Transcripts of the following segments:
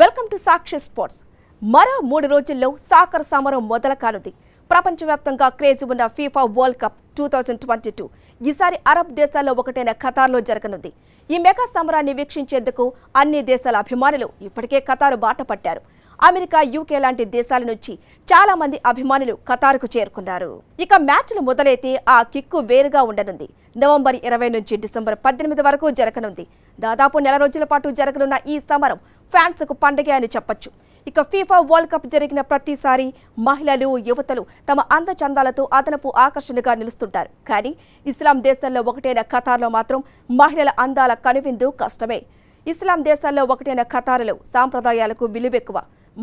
welcome to Sakshi sports మరో మూడు రోజుల్లో సాకర్ సమరం మొదల కానుంది ప్రపంచవ్యాప్తంగా క్రేజ్ ఉన్న FIFA world cup two thousand twenty two ఈసారి అరబ్ దేశాల్లో ఒకటైన ఖతార్లో జరగనుంది ఈ మెగా సమరాన్ని వీక్షించేందుకు అన్ని దేశాల అభిమానులు ఇప్పటికే ఖతారు బాట పట్టారు అమెరికా యూకే లాంటి దేశాల నుంచి చాలా మంది అభిమానులు ఖతార్కు చేరుకున్నారు ఇక మ్యాచ్లు మొదలైతే ఆ కిక్కు వేరుగా ఉండనుంది నవంబర్ ఇరవై నుంచి డిసెంబర్ పద్దెనిమిది వరకు జరగనుంది దాదాపు నెల రోజుల పాటు జరగనున్న ఈ సమరం ఫ్యాన్స్కు పండగే అని చెప్పొచ్చు ఇక ఫీఫా వరల్డ్ కప్ జరిగిన ప్రతిసారి మహిళలు యువతలు తమ అందచందాలతో అదనపు ఆకర్షణగా నిలుస్తుంటారు కానీ ఇస్లాం దేశాల్లో ఒకటైన ఖతార్లో మాత్రం మహిళల అందాల కనువిందు కష్టమే ఇస్లాం దేశాల్లో ఒకటైన ఖతారులు సాంప్రదాయాలకు విలువెక్కువ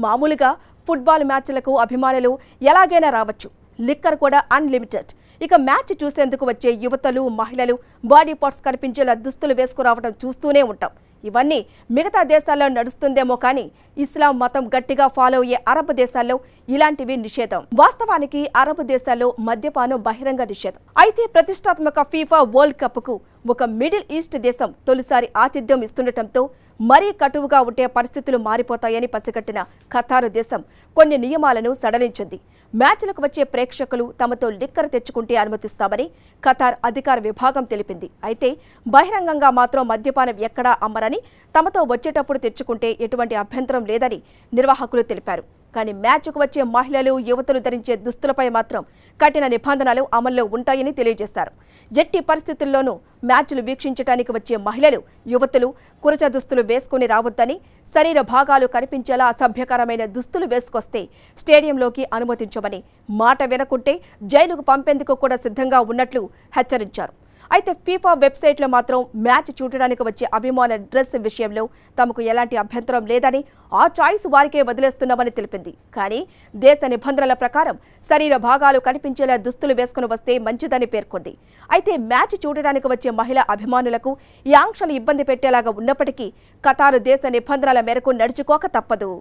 మామూలుగా ఫుట్బాల్ మ్యాచ్లకు అభిమానులు ఎలాగైనా రావచ్చు లిక్కర్ కూడా అన్లిమిటెడ్ ఇక మ్యాచ్ చూసేందుకు వచ్చే యువతలు మహిళలు బాడీ పార్ట్స్ కనిపించేలా దుస్తులు వేసుకురావడం చూస్తూనే ఉంటాం ఇవన్నీ మిగతా దేశాల్లో నడుస్తుందేమో కానీ ఇస్లాం మతం గట్టిగా ఫాలో అయ్యే అరబ్ దేశాల్లో ఇలాంటివి నిషేధం వాస్తవానికి అరబ్ దేశాల్లో మద్యపానం బహిరంగ నిషేధం అయితే ప్రతిష్టాత్మక ఫీఫా వరల్డ్ కప్కు ఒక మిడిల్ ఈస్ట్ దేశం తొలిసారి ఆతిథ్యం ఇస్తుండటంతో మరీ కటువుగా ఉండే పరిస్థితులు మారిపోతాయని పసిగట్టిన ఖతారు దేశం కొన్ని నియమాలను సడలించింది మ్యాచ్లకు వచ్చే ప్రేక్షకులు తమతో లిక్కర్ తెచ్చుకుంటే అనుమతిస్తామని ఖతార్ అధికార విభాగం తెలిపింది అయితే బహిరంగంగా మాత్రం మద్యపానం ఎక్కడా అమ్మరని తమతో వచ్చేటప్పుడు తెచ్చుకుంటే ఎటువంటి అభ్యంతరం లేదని నిర్వాహకులు తెలిపారు కానీ మ్యాచ్కు వచ్చే మహిళలు యువతలు ధరించే దుస్తులపై మాత్రం కఠిన నిబంధనలు అమల్లో ఉంటాయని తెలియజేశారు జట్టి పరిస్థితుల్లోనూ మ్యాచ్లు వీక్షించడానికి వచ్చే మహిళలు యువతులు కురచ దుస్తులు వేసుకుని రావద్దని శరీర భాగాలు కనిపించేలా అసభ్యకరమైన దుస్తులు వేసుకొస్తే స్టేడియంలోకి అనుమతించమని మాట వినకుంటే జైలుకు పంపేందుకు కూడా సిద్ధంగా ఉన్నట్లు హెచ్చరించారు అయితే ఫీఫా వెబ్సైట్లో మాత్రం మ్యాచ్ చూడడానికి వచ్చే అభిమాన డ్రెస్ విషయంలో తమకు ఎలాంటి అభ్యంతరం లేదని ఆ చాయిస్ వారికే వదిలేస్తున్నామని తెలిపింది కానీ దేశ నిబంధనల ప్రకారం శరీర భాగాలు కనిపించేలా దుస్తులు వేసుకుని వస్తే మంచిదని పేర్కొంది అయితే మ్యాచ్ చూడడానికి వచ్చే మహిళా అభిమానులకు ఈ ఆంక్షలు ఇబ్బంది పెట్టేలాగా ఉన్నప్పటికీ కతారు దేశ నిబంధనల మేరకు నడుచుకోక తప్పదు